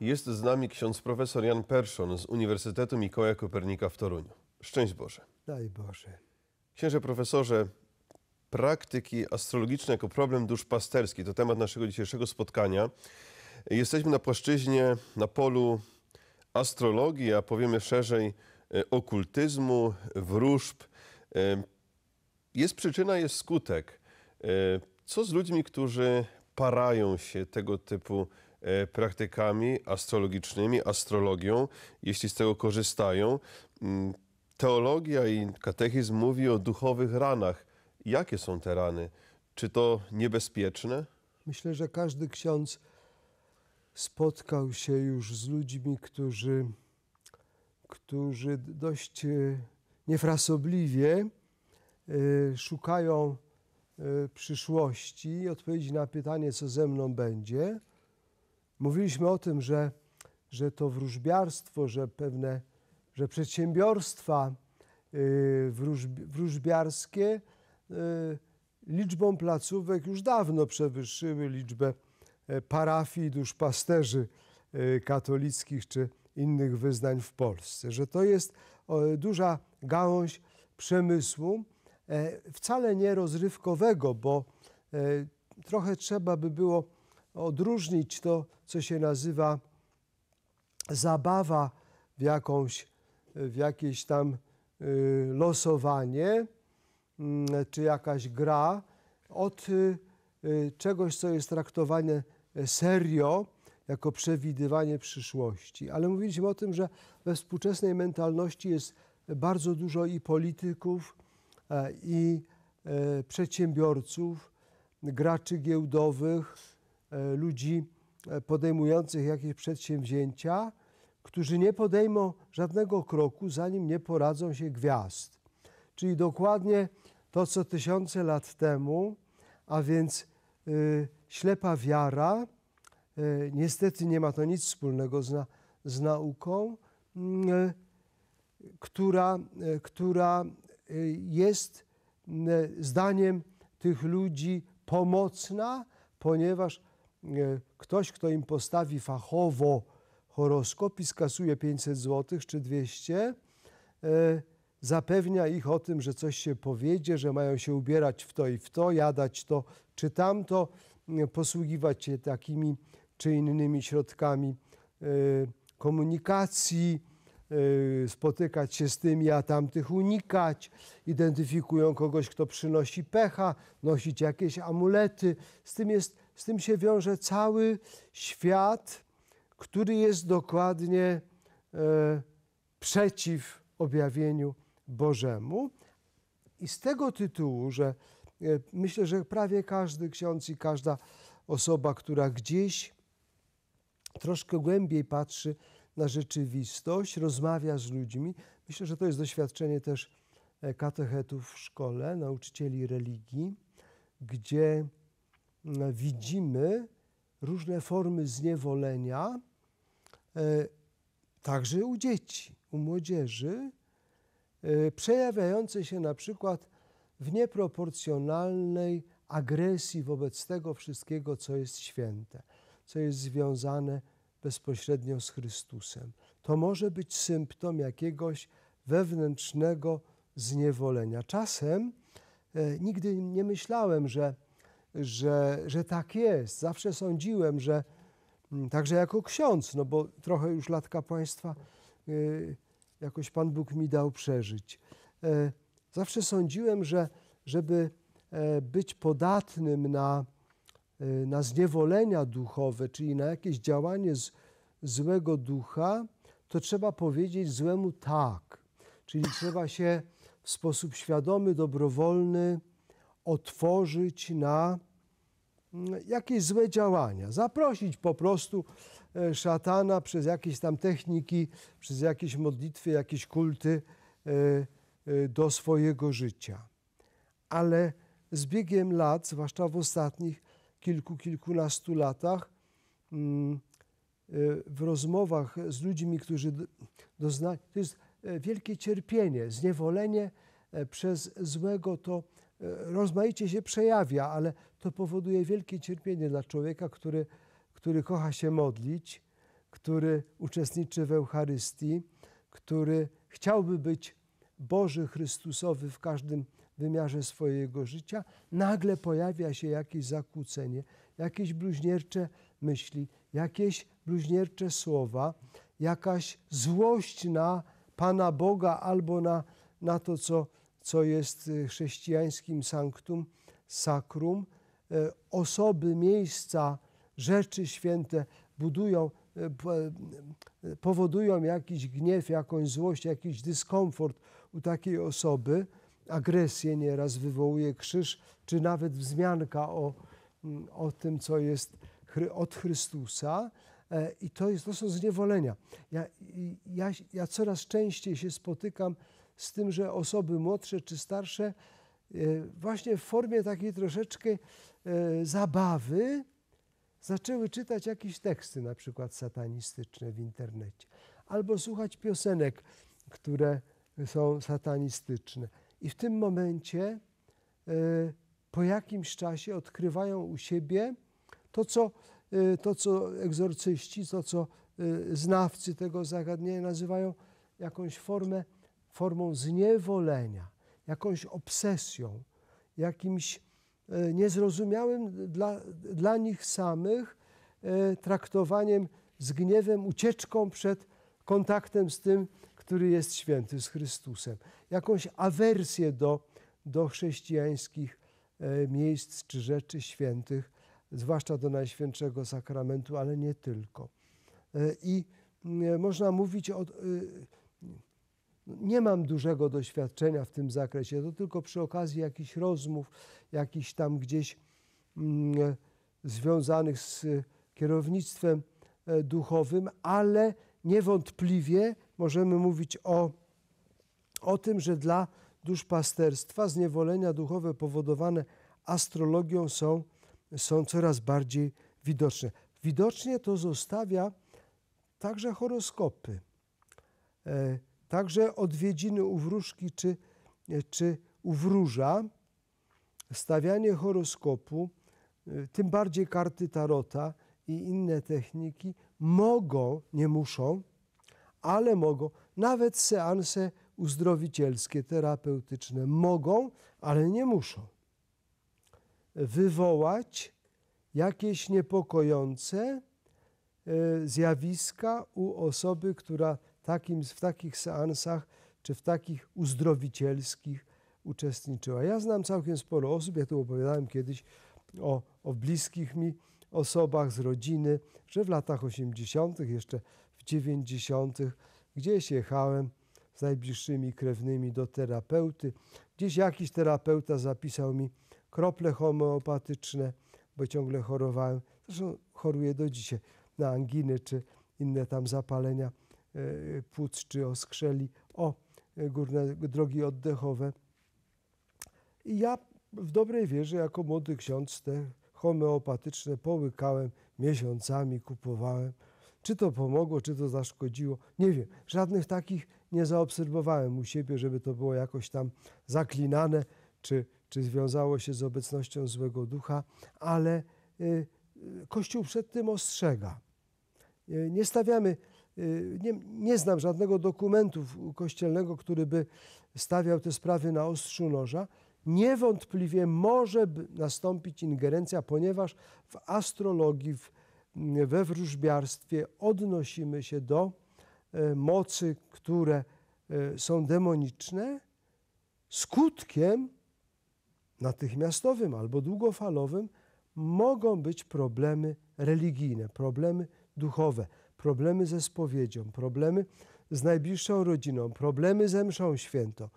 Jest z nami ksiądz profesor Jan Perszon z Uniwersytetu Mikołaja Kopernika w Toruniu. Szczęść Boże. Daj Boże. Księże profesorze, praktyki astrologiczne jako problem duszpasterski to temat naszego dzisiejszego spotkania. Jesteśmy na płaszczyźnie, na polu astrologii, a powiemy szerzej e, okultyzmu, wróżb. E, jest przyczyna, jest skutek. E, co z ludźmi, którzy parają się tego typu E, praktykami astrologicznymi, astrologią, jeśli z tego korzystają. Mm, teologia i katechizm mówi o duchowych ranach. Jakie są te rany? Czy to niebezpieczne? Myślę, że każdy ksiądz spotkał się już z ludźmi, którzy, którzy dość e, niefrasobliwie e, szukają przyszłości i odpowiedzi na pytanie, co ze mną będzie. Mówiliśmy o tym, że, że to wróżbiarstwo, że pewne że przedsiębiorstwa y, wróżbiarskie y, liczbą placówek już dawno przewyższyły liczbę e, parafii duszpasterzy y, katolickich czy innych wyznań w Polsce, że to jest duża gałąź przemysłu, e, wcale nie rozrywkowego, bo e, trochę trzeba by było odróżnić to, co się nazywa zabawa w, jakąś, w jakieś tam y, losowanie mm, czy jakaś gra od y, y, czegoś, co jest traktowane serio jako przewidywanie przyszłości. Ale mówiliśmy o tym, że we współczesnej mentalności jest bardzo dużo i polityków, e, i e, przedsiębiorców, graczy giełdowych, E, ludzi e, podejmujących jakieś przedsięwzięcia, którzy nie podejmą żadnego kroku, zanim nie poradzą się gwiazd. Czyli dokładnie to, co tysiące lat temu, a więc y, ślepa wiara, y, niestety nie ma to nic wspólnego z, na, z nauką, y, która, y, która y, jest y, zdaniem tych ludzi pomocna, ponieważ E, ktoś, kto im postawi fachowo horoskop i skasuje 500 zł czy 200, e, zapewnia ich o tym, że coś się powiedzie, że mają się ubierać w to i w to, jadać to czy tamto, e, posługiwać się takimi czy innymi środkami komunikacji, spotykać się z tymi, a tamtych unikać. Identyfikują kogoś, kto przynosi pecha, nosić jakieś amulety. Z tym jest z tym się wiąże cały świat, który jest dokładnie e, przeciw objawieniu Bożemu. I z tego tytułu, że e, myślę, że prawie każdy ksiądz i każda osoba, która gdzieś troszkę głębiej patrzy na rzeczywistość, rozmawia z ludźmi, myślę, że to jest doświadczenie też e, katechetów w szkole, nauczycieli religii, gdzie E, widzimy różne formy zniewolenia, e, także u dzieci, u młodzieży, e, przejawiające się na przykład w nieproporcjonalnej agresji wobec tego wszystkiego, co jest święte, co jest związane bezpośrednio z Chrystusem. To może być symptom jakiegoś wewnętrznego zniewolenia. Czasem e, nigdy nie myślałem, że że, że tak jest. Zawsze sądziłem, że mm, także jako ksiądz, no bo trochę już lat kapłaństwa y, jakoś Pan Bóg mi dał przeżyć. Y, zawsze sądziłem, że żeby y, być podatnym na, e, na zniewolenia duchowe, czyli na jakieś działanie z, złego ducha, to trzeba powiedzieć złemu tak. Czyli trzeba się w sposób świadomy, dobrowolny, otworzyć na mm, jakieś złe działania, zaprosić po prostu e, szatana przez jakieś tam techniki, przez jakieś modlitwy, jakieś kulty e, e, do swojego życia. Ale z biegiem lat, zwłaszcza w ostatnich kilku, kilkunastu latach, mm, w rozmowach z ludźmi, którzy doznają, to jest wielkie cierpienie, zniewolenie przez złego, to E, rozmaicie się przejawia, ale to powoduje wielkie cierpienie dla człowieka, który, który kocha się modlić, który uczestniczy w Eucharystii, który chciałby być Boży Chrystusowy w każdym wymiarze swojego życia, nagle pojawia się jakieś zakłócenie, jakieś bluźniercze myśli, jakieś bluźniercze słowa, jakaś złość na Pana Boga albo na, na to, co co jest y, chrześcijańskim sanktum, sakrum, y, osoby, miejsca, rzeczy święte budują, y, powodują jakiś gniew, jakąś złość, jakiś dyskomfort u takiej osoby, agresję nieraz wywołuje krzyż, czy nawet wzmianka o, mm, o tym, co jest od Chrystusa. E, I to, jest, to są zniewolenia. Ja, ja, ja coraz częściej się spotykam z tym, że osoby młodsze czy starsze e, właśnie w formie takiej troszeczkę e, zabawy zaczęły czytać jakieś teksty, na przykład satanistyczne w internecie, albo słuchać piosenek, które są satanistyczne. I w tym momencie e, po jakimś czasie odkrywają u siebie to, co, to, co egzorcyści, to, co znawcy tego zagadnienia nazywają jakąś formę formą zniewolenia, jakąś obsesją, jakimś e, niezrozumiałym dla, dla nich samych e, traktowaniem z gniewem, ucieczką przed kontaktem z tym, który jest święty, z Chrystusem. Jakąś awersję do, do chrześcijańskich e, miejsc czy rzeczy świętych, zwłaszcza do Najświętszego Sakramentu, ale nie tylko. I mm, można mówić o nie mam dużego doświadczenia w tym zakresie, to tylko przy okazji jakichś rozmów, jakichś tam gdzieś mm, związanych z kierownictwem e, duchowym, ale niewątpliwie możemy mówić o, o tym, że dla duszpasterstwa zniewolenia duchowe powodowane astrologią są, są coraz bardziej widoczne. Widocznie to zostawia także horoskopy. E, Także odwiedziny u wróżki czy, czy u wróża, stawianie horoskopu, y, tym bardziej karty tarota i inne techniki mogą, nie muszą, ale mogą, nawet seanse uzdrowicielskie, terapeutyczne mogą, ale nie muszą wywołać jakieś niepokojące y, zjawiska u osoby, która takim, w takich seansach czy w takich uzdrowicielskich uczestniczyła. Ja znam całkiem sporo osób, ja tu opowiadałem kiedyś o, o bliskich mi osobach z rodziny, że w latach 80., jeszcze w 90., gdzieś jechałem z najbliższymi krewnymi do terapeuty, gdzieś jakiś terapeuta zapisał mi krople homeopatyczne, bo ciągle chorowałem. Zresztą choruję do dzisiaj na anginy czy inne tam zapalenia E, płuc czy o skrzeli, o górne drogi oddechowe. I ja w dobrej wierze jako młody ksiądz te homeopatyczne połykałem miesiącami, kupowałem. Czy to pomogło, czy to zaszkodziło, nie wiem. Żadnych takich nie zaobserwowałem u siebie, żeby to było jakoś tam zaklinane, czy, czy związało się z obecnością złego ducha, ale y, Kościół przed tym ostrzega. Y, nie stawiamy Y, nie, nie znam żadnego dokumentu kościelnego, który by stawiał te sprawy na ostrzu noża. Niewątpliwie może nastąpić ingerencja, ponieważ w astrologii, w, we wróżbiarstwie odnosimy się do e, mocy, które e, są demoniczne, skutkiem natychmiastowym albo długofalowym mogą być problemy religijne, problemy duchowe problemy ze spowiedzią, problemy z najbliższą rodziną, problemy ze mszą świętą.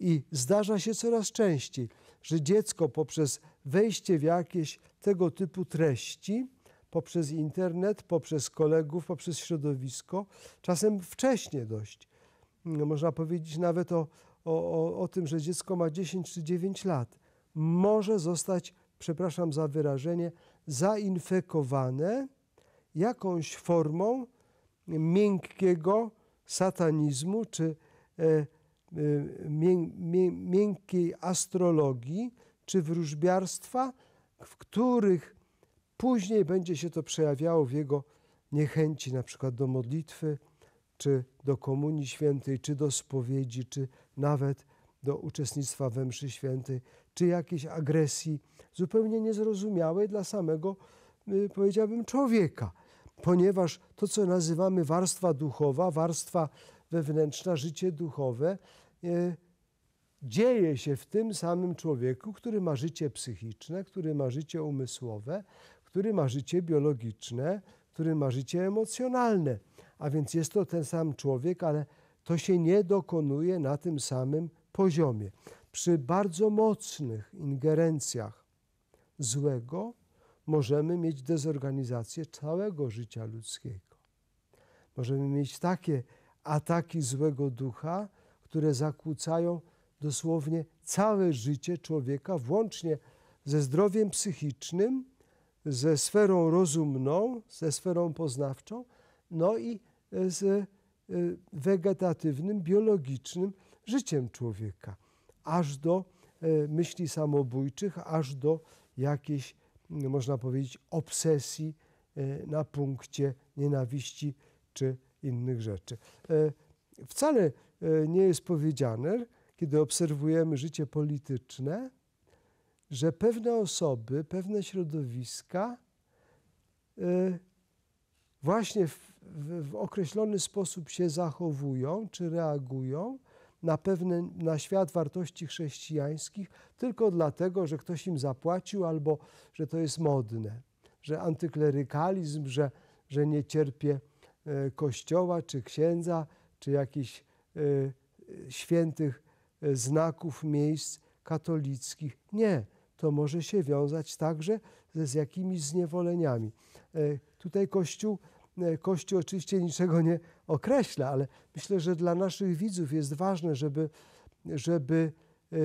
I zdarza się coraz częściej, że dziecko poprzez wejście w jakieś tego typu treści, poprzez internet, poprzez kolegów, poprzez środowisko, czasem wcześnie dość. Mm, można powiedzieć nawet o, o, o, tym, że dziecko ma 10 czy 9 lat. Może zostać, przepraszam za wyrażenie, zainfekowane jakąś formą miękkiego satanizmu czy e, e, miękkiej astrologii czy wróżbiarstwa, w których później będzie się to przejawiało w jego niechęci na przykład do modlitwy, czy do Komunii Świętej, czy do spowiedzi, czy nawet do uczestnictwa we mszy świętej, czy jakiejś agresji zupełnie niezrozumiałej dla samego, y, powiedziałbym, człowieka ponieważ to, co nazywamy warstwa duchowa, warstwa wewnętrzna, życie duchowe, e, dzieje się w tym samym człowieku, który ma życie psychiczne, który ma życie umysłowe, który ma życie biologiczne, który ma życie emocjonalne. A więc jest to ten sam człowiek, ale to się nie dokonuje na tym samym poziomie. Przy bardzo mocnych ingerencjach złego możemy mieć dezorganizację całego życia ludzkiego. Możemy mieć takie ataki złego ducha, które zakłócają dosłownie całe życie człowieka, włącznie ze zdrowiem psychicznym, ze sferą rozumną, ze sferą poznawczą, no i e, z e, wegetatywnym, biologicznym życiem człowieka, aż do e, myśli samobójczych, aż do jakiejś można powiedzieć, obsesji e, na punkcie nienawiści czy innych rzeczy. E, wcale e, nie jest powiedziane, kiedy obserwujemy życie polityczne, że pewne osoby, pewne środowiska właśnie w, w, w określony sposób się zachowują czy reagują, na, pewne, na świat wartości chrześcijańskich tylko dlatego, że ktoś im zapłacił albo że to jest modne, że antyklerykalizm, że, że nie cierpie kościoła czy księdza czy jakichś e, świętych e, znaków miejsc katolickich. Nie, to może się wiązać także ze z jakimiś zniewoleniami. E, tutaj Kościół E, Kościół oczywiście niczego nie określa, ale myślę, że dla naszych widzów jest ważne, żeby, żeby e,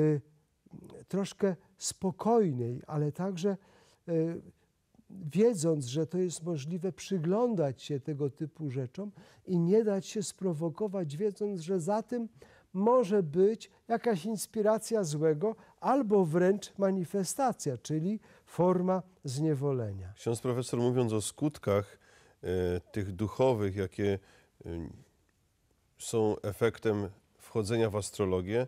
troszkę spokojniej, ale także e, wiedząc, że to jest możliwe, przyglądać się tego typu rzeczom i nie dać się sprowokować, wiedząc, że za tym może być jakaś inspiracja złego albo wręcz manifestacja, czyli forma zniewolenia. Ksiądz profesor, mówiąc o skutkach, E, tych duchowych, jakie y, są efektem wchodzenia w astrologię,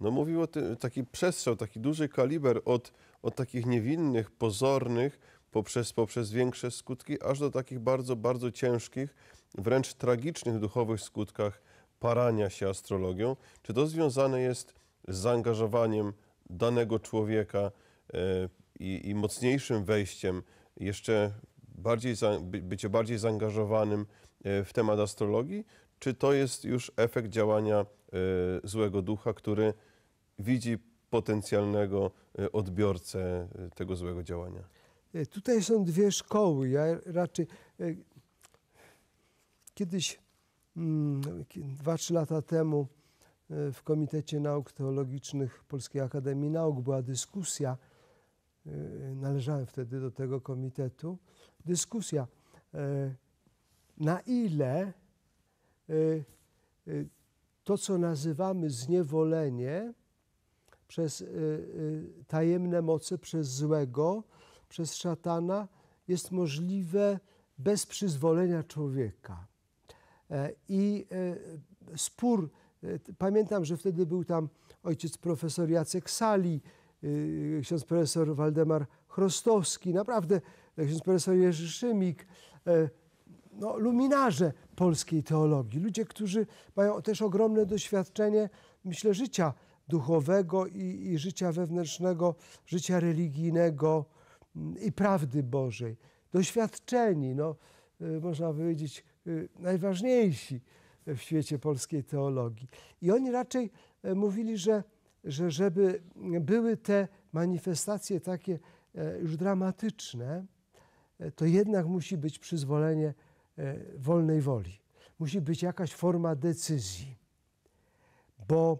no mówił o tym, taki przestrzał, taki duży kaliber od, od takich niewinnych, pozornych, poprzez, poprzez większe skutki, aż do takich bardzo, bardzo ciężkich, wręcz tragicznych duchowych skutkach parania się astrologią. Czy to związane jest z zaangażowaniem danego człowieka e, i, i mocniejszym wejściem jeszcze bardziej za, bycie bardziej zaangażowanym e, w temat astrologii, czy to jest już efekt działania e, złego ducha, który widzi potencjalnego e, odbiorcę tego złego działania? Tutaj są dwie szkoły. Ja raczej kiedyś, mm, no, dwa, trzy lata temu w Komitecie Nauk Teologicznych Polskiej Akademii Nauk była dyskusja, Y, należałem wtedy do tego komitetu, dyskusja, y, na ile y, to, co nazywamy zniewolenie przez tajemne moce, przez złego, przez szatana, jest możliwe bez przyzwolenia człowieka. E, I spór, pamiętam, że wtedy był tam ojciec profesor Jacek Sali, Y, ksiądz profesor Waldemar Chrostowski, naprawdę e, ksiądz profesor Jerzy Szymik, e, no, luminarze polskiej teologii, ludzie, którzy mają też ogromne doświadczenie, myślę, życia duchowego i, i życia wewnętrznego, życia religijnego mm, i prawdy Bożej. Doświadczeni, no, e, można powiedzieć, najważniejsi w świecie polskiej teologii. I oni raczej mówili, że że żeby były te manifestacje takie e, już dramatyczne, e, to jednak musi być przyzwolenie e, wolnej woli. Musi być jakaś forma decyzji, bo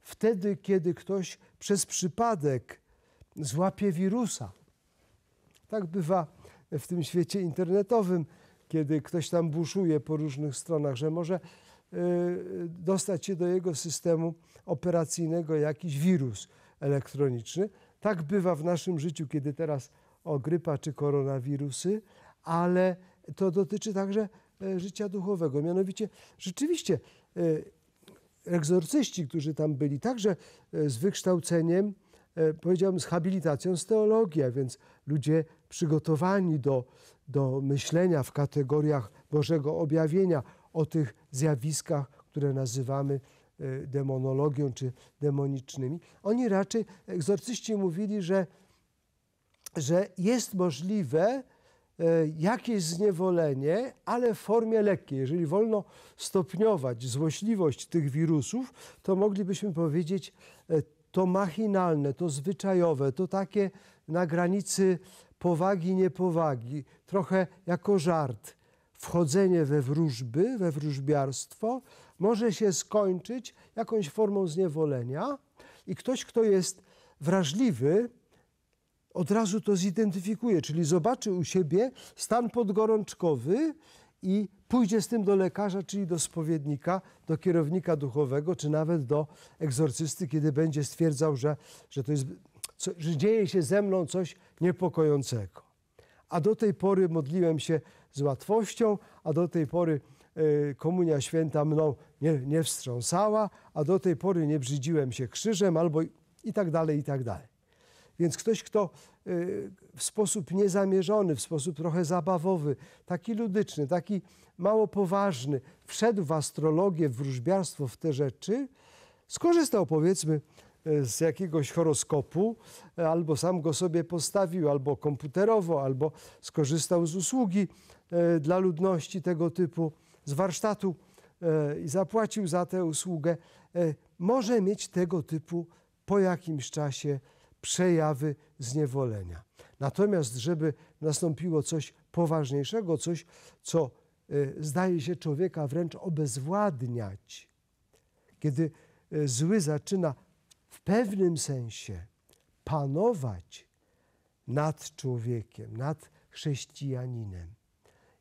wtedy, kiedy ktoś przez przypadek złapie wirusa, tak bywa w tym świecie internetowym, kiedy ktoś tam buszuje po różnych stronach, że może Y, y, dostać się do jego systemu operacyjnego jakiś wirus elektroniczny. Tak bywa w naszym życiu, kiedy teraz o grypa czy koronawirusy, ale to dotyczy także e, życia duchowego. Mianowicie, rzeczywiście, e, egzorcyści, którzy tam byli, także e, z wykształceniem, powiedziałbym, z habilitacją z teologii, a więc ludzie przygotowani do, do myślenia w kategoriach Bożego objawienia, o tych zjawiskach, które nazywamy e, demonologią czy demonicznymi. Oni raczej, egzorcyści mówili, że, że jest możliwe e, jakieś zniewolenie, ale w formie lekkiej. Jeżeli wolno stopniować złośliwość tych wirusów, to moglibyśmy powiedzieć e, to machinalne, to zwyczajowe, to takie na granicy powagi, niepowagi, trochę jako żart wchodzenie we wróżby, we wróżbiarstwo może się skończyć jakąś formą zniewolenia i ktoś, kto jest wrażliwy, od razu to zidentyfikuje, czyli zobaczy u siebie stan podgorączkowy i pójdzie z tym do lekarza, czyli do spowiednika, do kierownika duchowego, czy nawet do egzorcysty, kiedy będzie stwierdzał, że, że, to jest, co, że dzieje się ze mną coś niepokojącego. A do tej pory modliłem się z łatwością, a do tej pory e, Komunia Święta mną nie, nie wstrząsała, a do tej pory nie brzydziłem się krzyżem albo i tak dalej, i tak dalej. Więc ktoś, kto e, w sposób niezamierzony, w sposób trochę zabawowy, taki ludyczny, taki mało poważny, wszedł w astrologię, w wróżbiarstwo, w te rzeczy, skorzystał powiedzmy E, z jakiegoś horoskopu, e, albo sam go sobie postawił, albo komputerowo, albo skorzystał z usługi e, dla ludności tego typu, z warsztatu i zapłacił za tę usługę, może mieć tego typu po jakimś czasie przejawy zniewolenia. Natomiast, żeby nastąpiło coś poważniejszego, coś, co zdaje się człowieka wręcz obezwładniać, kiedy zły zaczyna w pewnym sensie panować nad człowiekiem, nad chrześcijaninem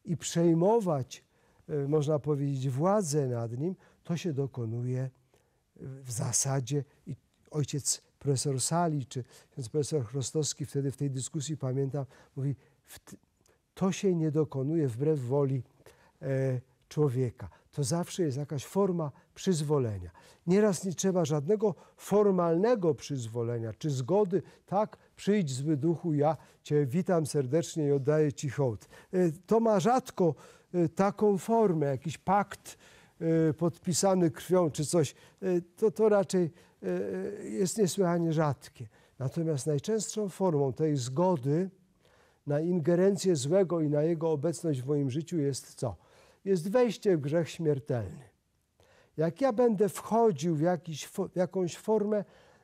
i przejmować, e, można powiedzieć, władzę nad nim, to się dokonuje w zasadzie i ojciec profesor Sali czy profesor Chrostowski wtedy w tej dyskusji, pamiętam, mówi, to się nie dokonuje wbrew woli e, człowieka to zawsze jest jakaś forma przyzwolenia. Nieraz nie trzeba żadnego formalnego przyzwolenia czy zgody. Tak, przyjdź zły duchu, ja Cię witam serdecznie i oddaję Ci hołd. E, to ma rzadko e, taką formę, jakiś pakt e, podpisany krwią czy coś. To, to raczej jest niesłychanie rzadkie. Natomiast najczęstszą formą tej zgody na ingerencję złego i na jego obecność w moim życiu jest co? jest wejście w grzech śmiertelny. Jak ja będę wchodził w, jakiś, w jakąś formę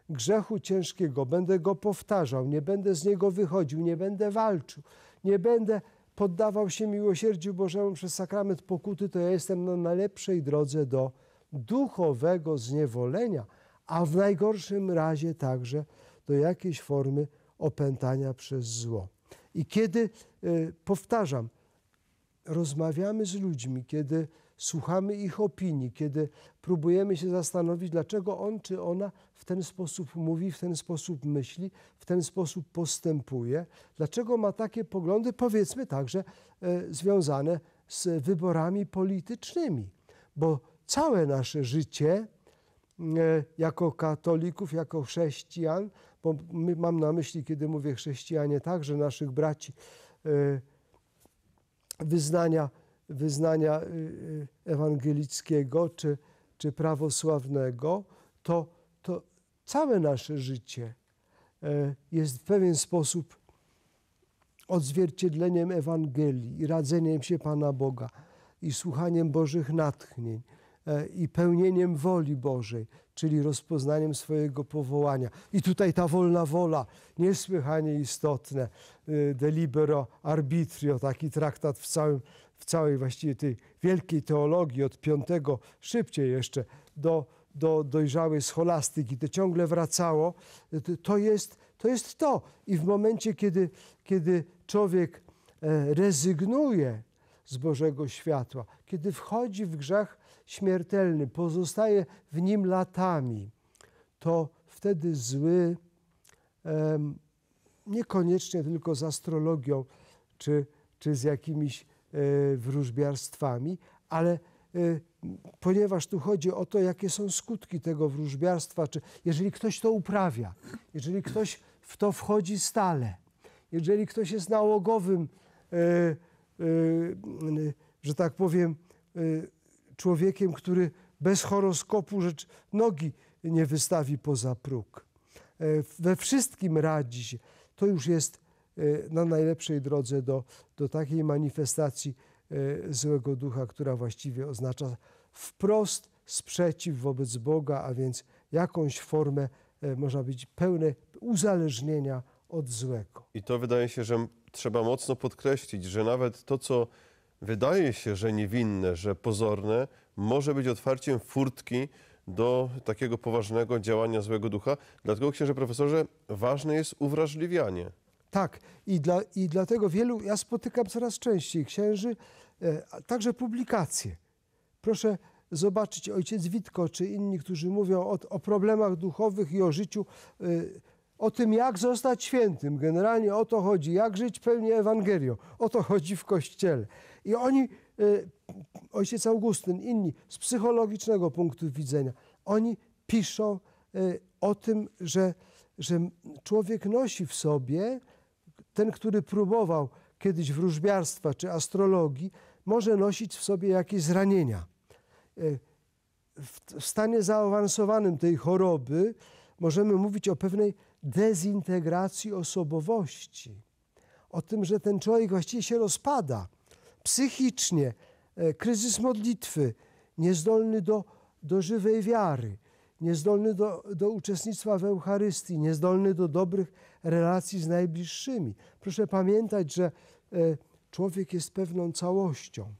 grzechu ciężkiego, będę go powtarzał, nie będę z niego wychodził, nie będę walczył, nie będę poddawał się miłosierdziu Bożemu przez sakrament pokuty, to ja jestem na najlepszej drodze do duchowego zniewolenia, a w najgorszym razie także do jakiejś formy opętania przez zło. I kiedy, y, powtarzam, rozmawiamy z ludźmi, kiedy słuchamy ich opinii, kiedy próbujemy się zastanowić, dlaczego on czy ona w ten sposób mówi, w ten sposób myśli, w ten sposób postępuje, dlaczego ma takie poglądy, powiedzmy także e, związane z wyborami politycznymi, bo całe nasze życie e, jako katolików, jako chrześcijan, bo mam na myśli, kiedy mówię chrześcijanie, także naszych braci, e, wyznania, wyznania y, y, ewangelickiego czy, czy prawosławnego, to, to całe nasze życie e, jest w pewien sposób odzwierciedleniem Ewangelii i radzeniem się Pana Boga i słuchaniem Bożych natchnień e, i pełnieniem woli Bożej czyli rozpoznaniem swojego powołania. I tutaj ta wolna wola, niesłychanie istotne, y, delibero arbitrio, taki traktat w, całym, w całej właściwie tej wielkiej teologii od piątego, szybciej jeszcze, do, do dojrzałej scholastyki, to ciągle wracało, y, to jest to. Jest to. I w momencie, kiedy, kiedy człowiek e, rezygnuje z Bożego światła, kiedy wchodzi w grzech, śmiertelny, pozostaje w nim latami, to wtedy zły niekoniecznie tylko z astrologią czy, czy z jakimiś e, wróżbiarstwami, ale e, ponieważ tu chodzi o to, jakie są skutki tego wróżbiarstwa, czy jeżeli ktoś to uprawia, jeżeli ktoś w to wchodzi stale, jeżeli ktoś jest nałogowym, e, że tak powiem, człowiekiem, który bez horoskopu rzecz nogi nie wystawi poza próg. E, we wszystkim radzi się. To już jest e, na najlepszej drodze do, do takiej manifestacji e, złego ducha, która właściwie oznacza wprost sprzeciw wobec Boga, a więc jakąś formę, można być pełne uzależnienia od złego. I to wydaje się, że trzeba mocno podkreślić, że nawet to, co wydaje się, że niewinne, że pozorne, może być otwarciem furtki do takiego poważnego działania złego ducha. Dlatego, księże profesorze, ważne jest uwrażliwianie. Tak, i, dla, i dlatego wielu, ja spotykam coraz częściej księży, e, także publikacje. Proszę zobaczyć ojciec Witko czy inni, którzy mówią o, o problemach duchowych i o życiu. E, o tym, jak zostać świętym. Generalnie o to chodzi, jak żyć pełni Ewangelią. O to chodzi w Kościele. I oni, y, ojciec Augustyn, inni, z psychologicznego punktu widzenia, oni piszą y, o tym, że, że człowiek nosi w sobie, ten, który próbował kiedyś wróżbiarstwa czy astrologii, może nosić w sobie jakieś zranienia. Y, w, w stanie zaawansowanym tej choroby możemy mówić o pewnej dezintegracji osobowości, o tym, że ten człowiek właściwie się rozpada psychicznie, e, kryzys modlitwy, niezdolny do, do żywej wiary, niezdolny do, do uczestnictwa w Eucharystii, niezdolny do dobrych relacji z najbliższymi. Proszę pamiętać, że e, człowiek jest pewną całością.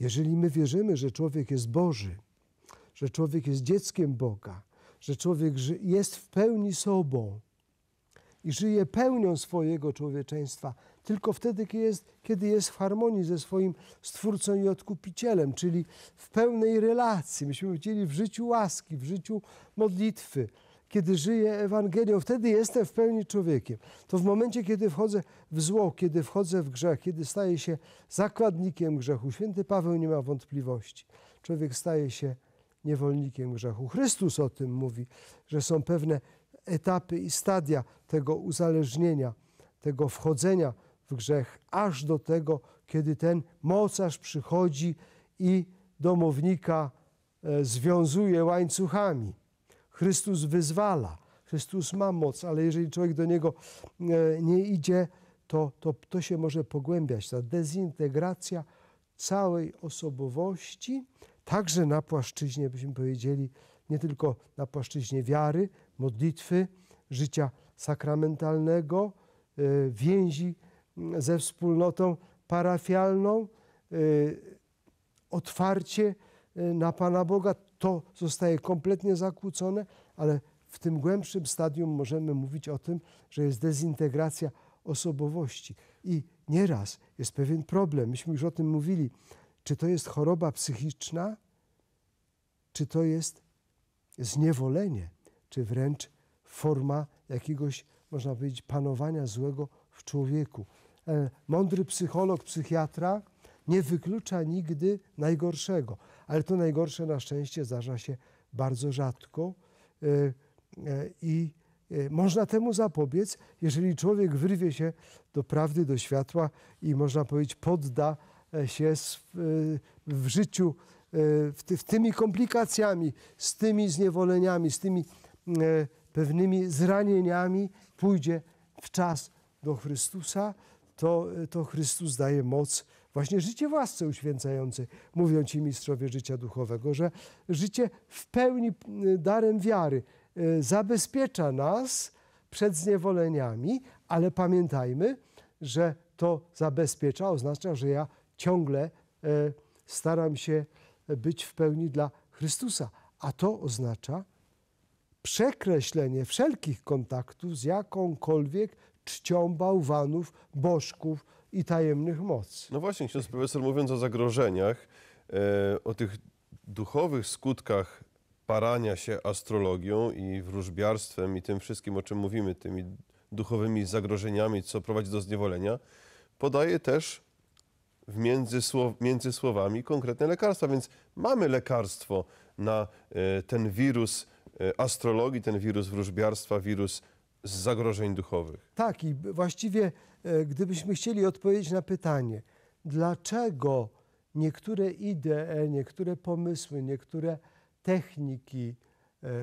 Jeżeli my wierzymy, że człowiek jest Boży, że człowiek jest dzieckiem Boga, że człowiek jest w pełni sobą i żyje pełnią swojego człowieczeństwa tylko wtedy, kiedy jest, kiedy jest w harmonii ze swoim Stwórcą i Odkupicielem, czyli w pełnej relacji. Myśmy widzieli w życiu łaski, w życiu modlitwy, kiedy żyję Ewangelią, wtedy jestem w pełni człowiekiem. To w momencie, kiedy wchodzę w zło, kiedy wchodzę w grzech, kiedy staję się zakładnikiem grzechu, święty Paweł nie ma wątpliwości. Człowiek staje się niewolnikiem grzechu. Chrystus o tym mówi, że są pewne etapy i stadia tego uzależnienia, tego wchodzenia w grzech, aż do tego, kiedy ten mocarz przychodzi i domownika e, związuje łańcuchami. Chrystus wyzwala, Chrystus ma moc, ale jeżeli człowiek do niego e, nie idzie, to, to, to się może pogłębiać. Ta dezintegracja całej osobowości, także na płaszczyźnie, byśmy powiedzieli, nie tylko na płaszczyźnie wiary, modlitwy, życia sakramentalnego, e, więzi mm, ze wspólnotą parafialną, e, otwarcie e, na Pana Boga. To zostaje kompletnie zakłócone, ale w tym głębszym stadium możemy mówić o tym, że jest dezintegracja osobowości. I nieraz jest pewien problem, myśmy już o tym mówili, czy to jest choroba psychiczna, czy to jest zniewolenie, czy wręcz forma jakiegoś, można powiedzieć, panowania złego w człowieku. E, mądry psycholog, psychiatra nie wyklucza nigdy najgorszego, ale to najgorsze na szczęście zdarza się bardzo rzadko e, e, i można temu zapobiec, jeżeli człowiek wyrwie się do prawdy, do światła i można powiedzieć podda się y, w życiu, y, w tymi komplikacjami, z tymi zniewoleniami, z tymi y, pewnymi zranieniami pójdzie w czas do Chrystusa, to, to Chrystus daje moc właśnie życie własne uświęcające, mówią ci mistrzowie życia duchowego, że życie w pełni darem wiary zabezpiecza nas przed zniewoleniami, ale pamiętajmy, że to zabezpiecza oznacza, że ja ciągle e, staram się być w pełni dla Chrystusa. A to oznacza przekreślenie wszelkich kontaktów z jakąkolwiek czcią bałwanów, bożków i tajemnych mocy. No właśnie, ksiądz profesor, mówiąc o zagrożeniach, e, o tych duchowych skutkach parania się astrologią i wróżbiarstwem i tym wszystkim, o czym mówimy, tymi duchowymi zagrożeniami, co prowadzi do zniewolenia, podaje też w międzysłow, między słowami konkretne lekarstwa. Więc mamy lekarstwo na e, ten wirus e, astrologii, ten wirus wróżbiarstwa, wirus z zagrożeń duchowych. Tak, i właściwie e, gdybyśmy chcieli odpowiedzieć na pytanie, dlaczego niektóre idee, niektóre pomysły, niektóre techniki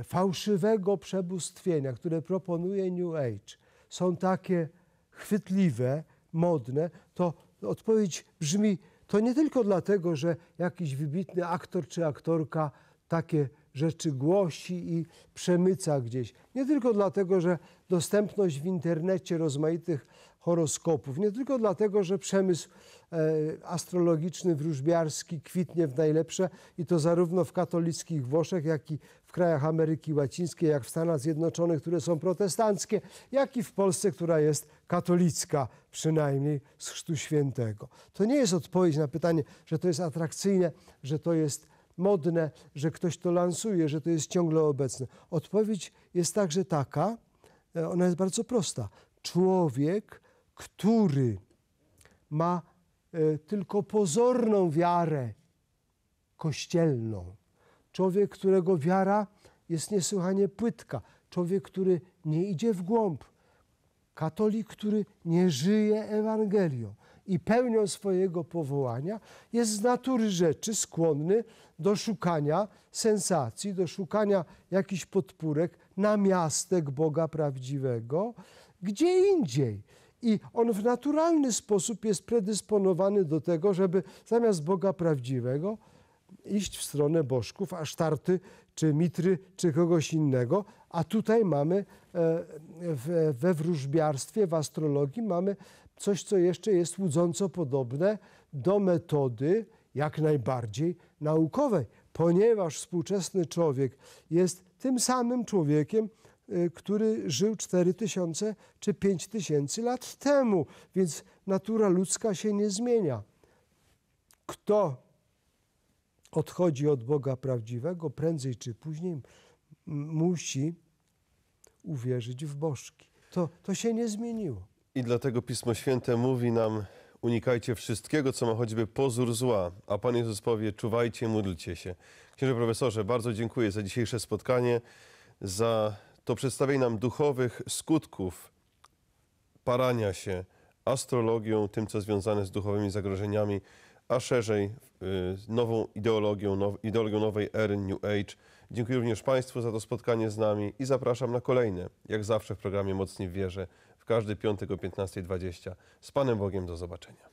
fałszywego przebóstwienia, które proponuje New Age, są takie chwytliwe, modne, to Odpowiedź brzmi, to nie tylko dlatego, że jakiś wybitny aktor czy aktorka takie rzeczy głosi i przemyca gdzieś. Nie tylko dlatego, że dostępność w internecie rozmaitych horoskopów, nie tylko dlatego, że przemysł e, astrologiczny, wróżbiarski kwitnie w najlepsze i to zarówno w katolickich Włoszech, jak i w krajach Ameryki Łacińskiej, jak w Stanach Zjednoczonych, które są protestanckie, jak i w Polsce, która jest katolicka przynajmniej z Chrztu Świętego. To nie jest odpowiedź na pytanie, że to jest atrakcyjne, że to jest modne, że ktoś to lansuje, że to jest ciągle obecne. Odpowiedź jest także taka, e, ona jest bardzo prosta. Człowiek, który ma e, tylko pozorną wiarę kościelną, człowiek, którego wiara jest niesłychanie płytka, człowiek, który nie idzie w głąb, Katolik, który nie żyje Ewangelią i pełnią swojego powołania, jest z natury rzeczy skłonny do szukania sensacji, do szukania jakichś podpórek, namiastek Boga prawdziwego gdzie indziej. I on w naturalny sposób jest predysponowany do tego, żeby zamiast Boga prawdziwego iść w stronę bożków, a sztarty czy mitry, czy kogoś innego, a tutaj mamy e, we wróżbiarstwie, w astrologii mamy coś, co jeszcze jest łudząco podobne do metody jak najbardziej naukowej, ponieważ współczesny człowiek jest tym samym człowiekiem, e, który żył 4000 czy 5000 lat temu, więc natura ludzka się nie zmienia. Kto odchodzi od Boga prawdziwego, prędzej czy później musi uwierzyć w bożki. To, to się nie zmieniło. I dlatego Pismo Święte mówi nam, unikajcie wszystkiego, co ma choćby pozór zła, a Pan Jezus powie, czuwajcie, módlcie się. Księże profesorze, bardzo dziękuję za dzisiejsze spotkanie, za to przedstawienie nam duchowych skutków parania się astrologią, tym, co związane z duchowymi zagrożeniami, a szerzej Y, nową ideologią, now, ideologią nowej ery New Age. Dziękuję również Państwu za to spotkanie z nami i zapraszam na kolejne, jak zawsze w programie Mocniej w Wierze, w każdy piątek o 15.20. Z Panem Bogiem do zobaczenia.